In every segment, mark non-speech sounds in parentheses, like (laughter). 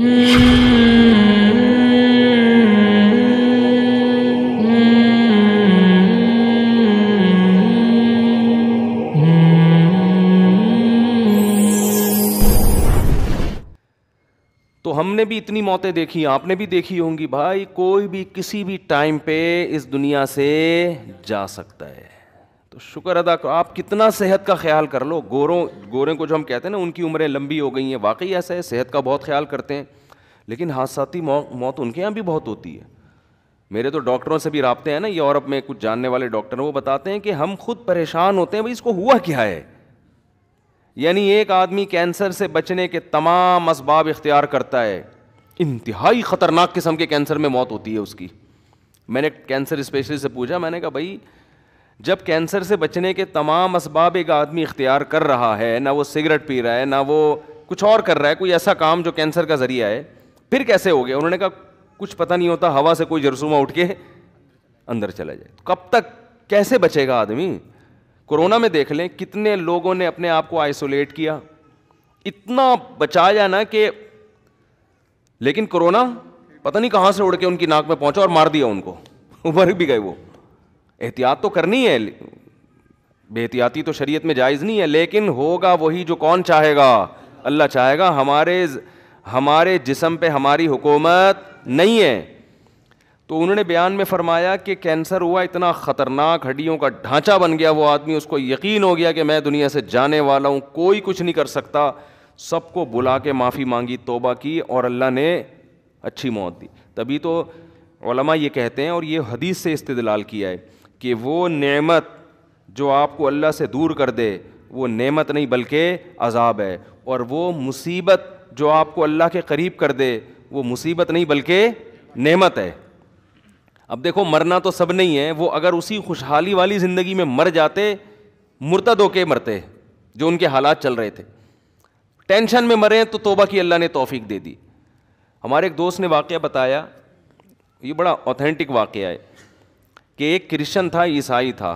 तो हमने भी इतनी मौतें देखी आपने भी देखी होंगी भाई कोई भी किसी भी टाइम पे इस दुनिया से जा सकता है तो शुक्र अदा करो आप कितना सेहत का ख्याल कर लो गोरों गोरों को जो हम कहते हैं ना उनकी उम्रें लंबी हो गई हैं वाकई ऐसा है सेहत का बहुत ख्याल करते हैं लेकिन हादसाती मौत उनके यहाँ भी बहुत होती है मेरे तो डॉक्टरों से भी रबते हैं ना यूरोप में कुछ जानने वाले डॉक्टर वो बताते हैं कि हम खुद परेशान होते हैं भाई इसको हुआ क्या है यानी एक आदमी कैंसर से बचने के तमाम इसबाब इख्तियार करता है इंतहाई ख़तरनाक किस्म के कैंसर में मौत होती है उसकी मैंने कैंसर स्पेशलिस्ट से पूछा मैंने कहा भाई जब कैंसर से बचने के तमाम इसबाब एक आदमी इख्तियार कर रहा है ना वो सिगरेट पी रहा है ना वो कुछ और कर रहा है कोई ऐसा काम जो कैंसर का ज़रिया है फिर कैसे हो गया उन्होंने कहा कुछ पता नहीं होता हवा से कोई जरसुमा उठ के अंदर चला जाए तो कब तक कैसे बचेगा आदमी कोरोना में देख लें कितने लोगों ने अपने आप को आइसोलेट किया इतना बचाया ना कि लेकिन कोरोना पता नहीं कहाँ से उड़ के उनकी नाक में पहुंचा और मार दिया उनको उभर (laughs) भी गए वो एहतियात तो करनी है बेहतियाती तो शरीयत में जायज़ नहीं है लेकिन होगा वही जो कौन चाहेगा अल्लाह चाहेगा हमारे हमारे जिसम पे हमारी हुकूमत नहीं है तो उन्होंने बयान में फरमाया कि कैंसर हुआ इतना ख़तरनाक हड्डियों का ढांचा बन गया वो आदमी उसको यकीन हो गया कि मैं दुनिया से जाने वाला हूँ कोई कुछ नहीं कर सकता सबको बुला के माफ़ी मांगी तोबा की और अल्लाह ने अच्छी मौत दी तभी तो ये कहते हैं और ये हदीस से इस्तलाल किया है कि वो नेमत जो आपको अल्लाह से दूर कर दे वो नेमत नहीं बल्कि अजाब है और वो मुसीबत जो आपको अल्लाह के करीब कर दे वो मुसीबत नहीं बल्कि नेमत है अब देखो मरना तो सब नहीं है वो अगर उसी खुशहाली वाली ज़िंदगी में मर जाते मुर्तद के मरते जो उनके हालात चल रहे थे टेंशन में मरे तो तोबा की अल्लाह ने तोफ़ी दे दी हमारे एक दोस्त ने वाक़ बताया ये बड़ा ऑथेंटिक वाक़ है कि एक क्रिश्चन था ईसाई था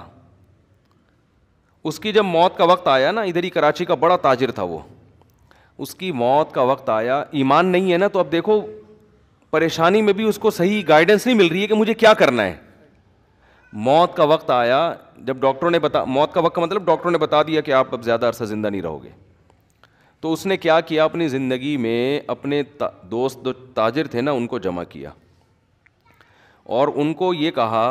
उसकी जब मौत का वक्त आया ना इधर ही कराची का बड़ा ताजिर था वो उसकी मौत का वक्त आया ईमान नहीं है ना तो अब देखो परेशानी में भी उसको सही गाइडेंस नहीं मिल रही है कि मुझे क्या करना है मौत का वक्त आया जब डॉक्टरों ने बता मौत का वक्त का मतलब डॉक्टरों ने बता दिया कि आप अब ज़्यादा अरसा ज़िंदा नहीं रहोगे तो उसने क्या किया अपनी ज़िंदगी में अपने दोस्त जो ताजिर थे ना उनको जमा किया और उनको ये कहा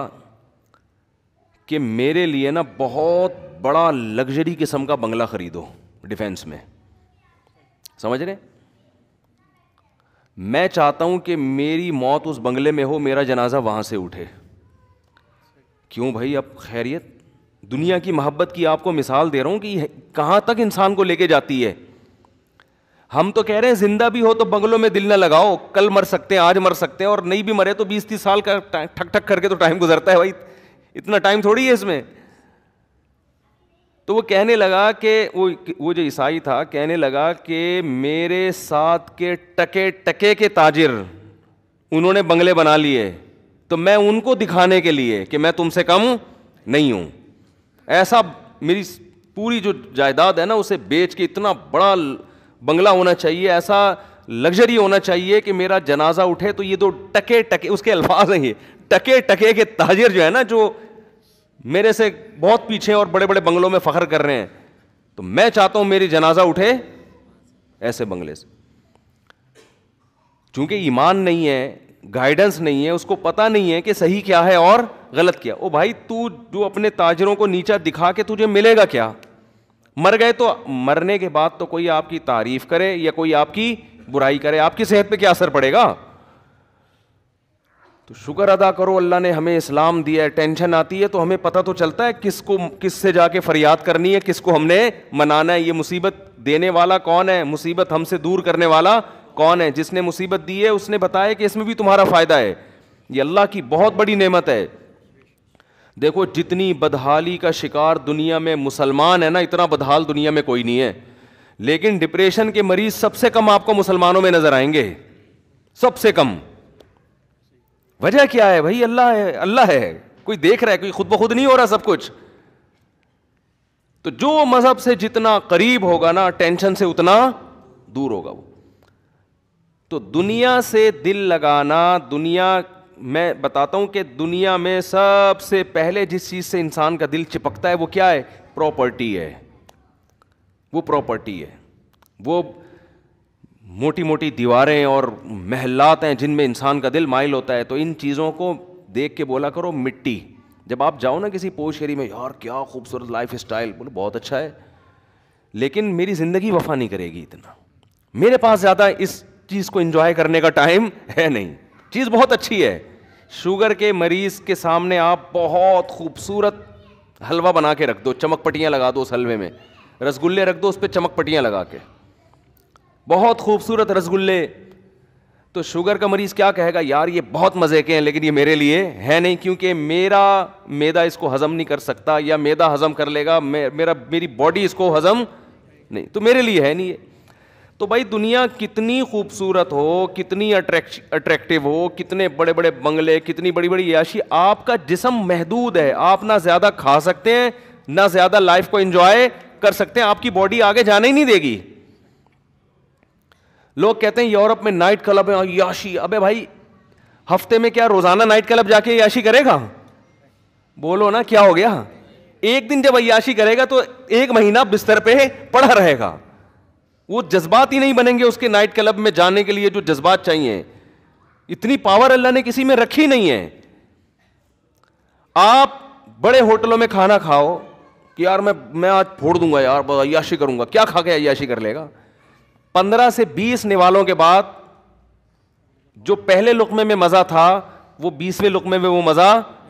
कि मेरे लिए ना बहुत बड़ा लग्जरी किस्म का बंगला खरीदो डिफेंस में समझ रहे मैं चाहता हूं कि मेरी मौत उस बंगले में हो मेरा जनाजा वहां से उठे क्यों भाई अब खैरियत दुनिया की मोहब्बत की आपको मिसाल दे रहा हूं कि कहां तक इंसान को लेके जाती है हम तो कह रहे हैं जिंदा भी हो तो बंगलों में दिल ना लगाओ कल मर सकते हैं आज मर सकते हैं और नहीं भी मरे तो बीस तीस साल का ठक ठक करके तो टाइम गुजरता है भाई इतना टाइम थोड़ी है इसमें तो वो कहने लगा कि वो वो जो ईसाई था कहने लगा कि मेरे साथ के टके टके के ताजिर उन्होंने बंगले बना लिए तो मैं उनको दिखाने के लिए कि मैं तुमसे कम नहीं हूं ऐसा मेरी पूरी जो जायदाद है ना उसे बेच के इतना बड़ा बंगला होना चाहिए ऐसा लग्जरी होना चाहिए कि मेरा जनाजा उठे तो ये दो टके टके उसके अल्फाज हैं ये टके टके के ताजिर जो है ना जो मेरे से बहुत पीछे और बड़े बड़े बंगलों में फ़ख्र कर रहे हैं तो मैं चाहता हूं मेरी जनाजा उठे ऐसे बंगले से चूंकि ईमान नहीं है गाइडेंस नहीं है उसको पता नहीं है कि सही क्या है और गलत क्या ओ भाई तू जो अपने ताजरों को नीचा दिखा के तुझे मिलेगा क्या मर गए तो मरने के बाद तो कोई आपकी तारीफ करे या कोई आपकी बुराई करे आपकी सेहत पे क्या असर पड़ेगा तो शुक्र अदा करो अल्लाह ने हमें इस्लाम दिया है टेंशन आती है तो हमें पता तो चलता है किसको किससे जाके फरियाद करनी है किसको हमने मनाना है ये मुसीबत देने वाला कौन है मुसीबत हमसे दूर करने वाला कौन है जिसने मुसीबत दी है उसने बताया कि इसमें भी तुम्हारा फ़ायदा है ये अल्लाह की बहुत बड़ी नेमत है देखो जितनी बदहाली का शिकार दुनिया में मुसलमान है ना इतना बदहाल दुनिया में कोई नहीं है लेकिन डिप्रेशन के मरीज सबसे कम आपको मुसलमानों में नजर आएंगे सबसे कम वजह क्या है भाई अल्लाह है अल्लाह है कोई देख रहा है कोई खुद ब खुद नहीं हो रहा सब कुछ तो जो मजहब से जितना करीब होगा ना टेंशन से उतना दूर होगा वो तो दुनिया से दिल लगाना दुनिया मैं बताता हूं कि दुनिया में सबसे पहले जिस चीज से इंसान का दिल चिपकता है वो क्या है प्रॉपर्टी है वो प्रॉपर्टी है वो मोटी मोटी दीवारें और महलात हैं जिनमें इंसान का दिल माइल होता है तो इन चीज़ों को देख के बोला करो मिट्टी जब आप जाओ ना किसी पोश में यार क्या खूबसूरत लाइफ स्टाइल बोलो बहुत अच्छा है लेकिन मेरी ज़िंदगी वफा नहीं करेगी इतना मेरे पास ज़्यादा इस चीज़ को इन्जॉय करने का टाइम है नहीं चीज़ बहुत अच्छी है शुगर के मरीज़ के सामने आप बहुत खूबसूरत हलवा बना के रख दो चमकपटियाँ लगा दो उस हलवे में रसगुल्ले रख दो उस पर चमक पट्टियाँ लगा के बहुत खूबसूरत रसगुल्ले तो शुगर का मरीज़ क्या कहेगा यार ये बहुत मज़े के हैं लेकिन ये मेरे लिए है नहीं क्योंकि मेरा मैदा इसको हज़म नहीं कर सकता या मैदा हज़म कर लेगा मे, मेरा मेरी बॉडी इसको हज़म नहीं तो मेरे लिए है नहीं ये तो भाई दुनिया कितनी खूबसूरत हो कितनी अट्रैक्टिव हो कितने बड़े बड़े बंगले कितनी बड़ी बड़ी याशी आपका जिसम महदूद है आप ना ज़्यादा खा सकते हैं ना ज़्यादा लाइफ को इन्जॉय कर सकते हैं आपकी बॉडी आगे जाने ही नहीं देगी लोग कहते हैं यूरोप में नाइट क्लब है याशी अबे भाई हफ्ते में क्या रोजाना नाइट क्लब जाके याशी करेगा बोलो ना क्या हो गया एक दिन जब अयाशी करेगा तो एक महीना बिस्तर पे पड़ा रहेगा वो जज्बात ही नहीं बनेंगे उसके नाइट क्लब में जाने के लिए जो जज्बात चाहिए इतनी पावर अल्लाह ने किसी में रखी नहीं है आप बड़े होटलों में खाना खाओ कि यार मैं मैं आज फोड़ दूंगा यार अयाशी करूंगा क्या खा के अयाशी कर लेगा पंद्रह से बीस निवालों के बाद जो पहले लुकमे में मजा था वो बीसवें लुकमे में वो मजा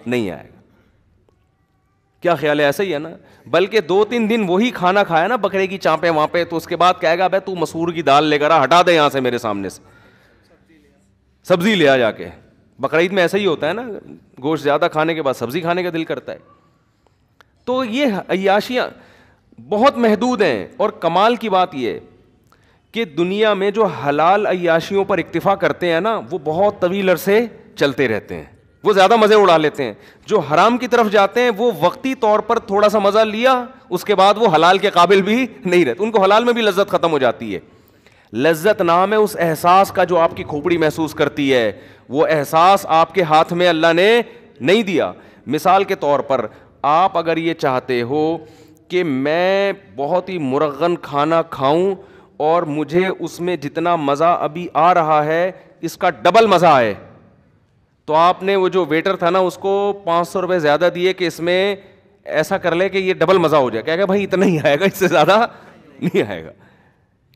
नहीं आएगा क्या ख्याल है ऐसा ही है ना बल्कि दो तीन दिन वही खाना खाया ना बकरे की चांपे वहां पे तो उसके बाद कहेगा भाई तू मसूर की दाल लेकर हटा दे यहां से मेरे सामने से सब्जी ले आ जाके बकरीद में ऐसा ही होता है ना गोश्त ज़्यादा खाने के बाद सब्जी खाने का दिल करता है तो ये अयाशियाँ बहुत महदूद हैं और कमाल की बात यह कि दुनिया में जो हलाल अयाशियों पर इक्तफा करते हैं ना वो बहुत तवील अरसे चलते रहते हैं वो ज़्यादा मज़े उड़ा लेते हैं जो हराम की तरफ जाते हैं वो वक्ती तौर पर थोड़ा सा मज़ा लिया उसके बाद वो हलाल के काबिल भी नहीं रहते उनको हलाल में भी लज्जत ख़त्म हो जाती है लज्जत नाम है उस एहसास का जो आपकी खोपड़ी महसूस करती है वो एहसास आपके हाथ में अल्लाह ने नहीं दिया मिसाल के तौर पर आप अगर ये चाहते हो कि मैं बहुत ही मुरगन खाना खाऊं और मुझे उसमें जितना मज़ा अभी आ रहा है इसका डबल मज़ा आए तो आपने वो जो वेटर था ना उसको पाँच सौ रुपये ज़्यादा दिए कि इसमें ऐसा कर ले कि ये डबल मज़ा हो जाए क्या क्या भाई इतना ही आएगा इससे ज़्यादा नहीं आएगा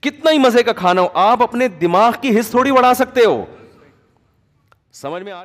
कितना ही मज़े का खाना हो आप अपने दिमाग की हिस्स थोड़ी बढ़ा सकते हो समझ में आ रही